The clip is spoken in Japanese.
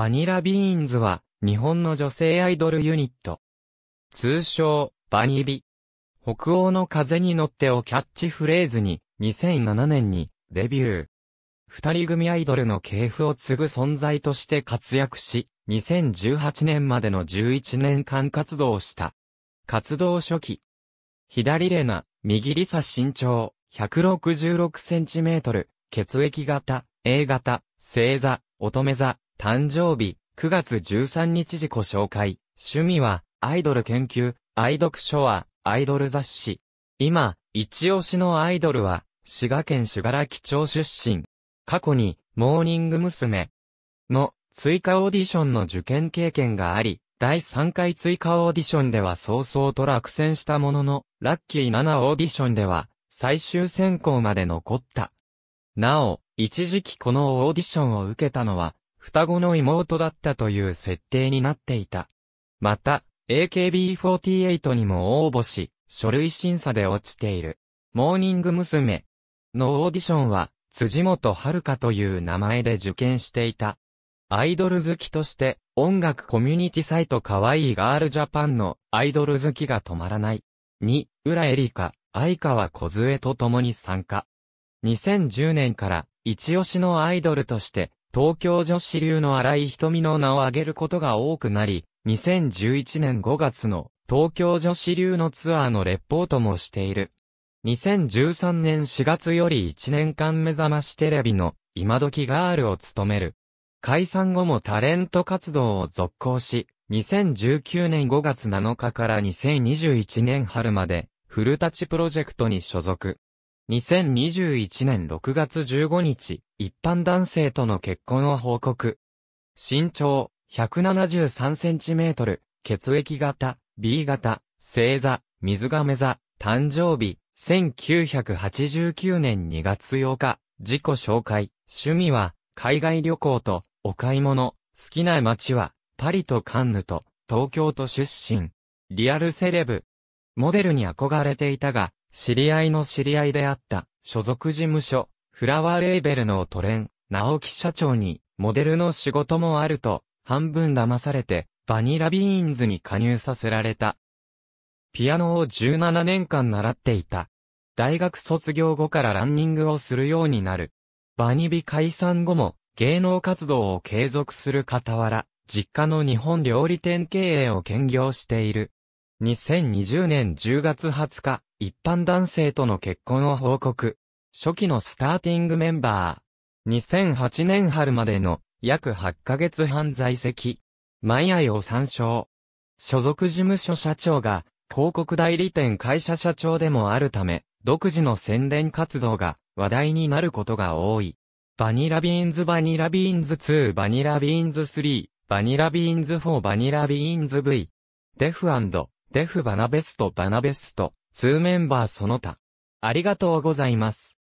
バニラビーンズは、日本の女性アイドルユニット。通称、バニビ。北欧の風に乗ってをキャッチフレーズに、2007年にデビュー。二人組アイドルの系譜を継ぐ存在として活躍し、2018年までの11年間活動した。活動初期。左レナ、右リサ身長、166センチメートル、血液型、A 型、星座、乙女座、誕生日、9月13日自己紹介。趣味は、アイドル研究、愛読書は、アイドル雑誌。今、一押しのアイドルは、滋賀県滋賀町出身。過去に、モーニング娘。の、追加オーディションの受験経験があり、第3回追加オーディションでは早々と落選したものの、ラッキー7オーディションでは、最終選考まで残った。なお、一時期このオーディションを受けたのは、双子の妹だったという設定になっていた。また、AKB48 にも応募し、書類審査で落ちている。モーニング娘。のオーディションは、辻元遥という名前で受験していた。アイドル好きとして、音楽コミュニティサイト可愛いガールジャパンのアイドル好きが止まらない。に、浦エリカ、相川小杖と共に参加。2010年から、一押しのアイドルとして、東京女子流の荒井瞳の名を挙げることが多くなり、2011年5月の東京女子流のツアーのレポートもしている。2013年4月より1年間目覚ましテレビの今時ガールを務める。解散後もタレント活動を続行し、2019年5月7日から2021年春まで、フルタチプロジェクトに所属。2021年6月15日、一般男性との結婚を報告。身長、173センチメートル、血液型、B 型、星座、水亀座、誕生日、1989年2月8日、自己紹介、趣味は、海外旅行と、お買い物、好きな街は、パリとカンヌと、東京都出身。リアルセレブ。モデルに憧れていたが、知り合いの知り合いであった、所属事務所、フラワーレーベルのトレン、直木社長に、モデルの仕事もあると、半分騙されて、バニラビーンズに加入させられた。ピアノを17年間習っていた。大学卒業後からランニングをするようになる。バニビ解散後も、芸能活動を継続する傍ら、実家の日本料理店経営を兼業している。2020年10月20日、一般男性との結婚を報告。初期のスターティングメンバー。2008年春までの約8ヶ月半在籍。毎愛を参照。所属事務所社長が広告代理店会社社長でもあるため、独自の宣伝活動が話題になることが多い。バニラビーンズバニラビーンズ2バニラビーンズ3バニラビーンズ4バニラビーンズ V デフデフバナベストバナベスト2メンバーその他。ありがとうございます。